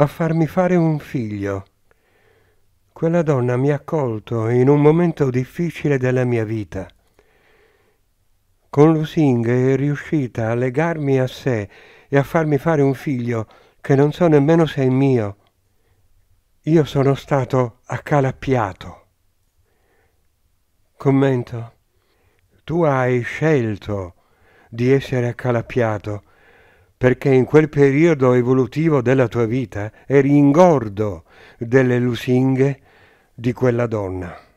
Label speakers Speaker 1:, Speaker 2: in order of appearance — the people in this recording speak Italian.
Speaker 1: a farmi fare un figlio. Quella donna mi ha accolto in un momento difficile della mia vita. Con Lusinghe è riuscita a legarmi a sé e a farmi fare un figlio che non so nemmeno se è mio. Io sono stato accalappiato. Commento. Tu hai scelto di essere accalappiato perché in quel periodo evolutivo della tua vita eri ingordo delle lusinghe di quella donna.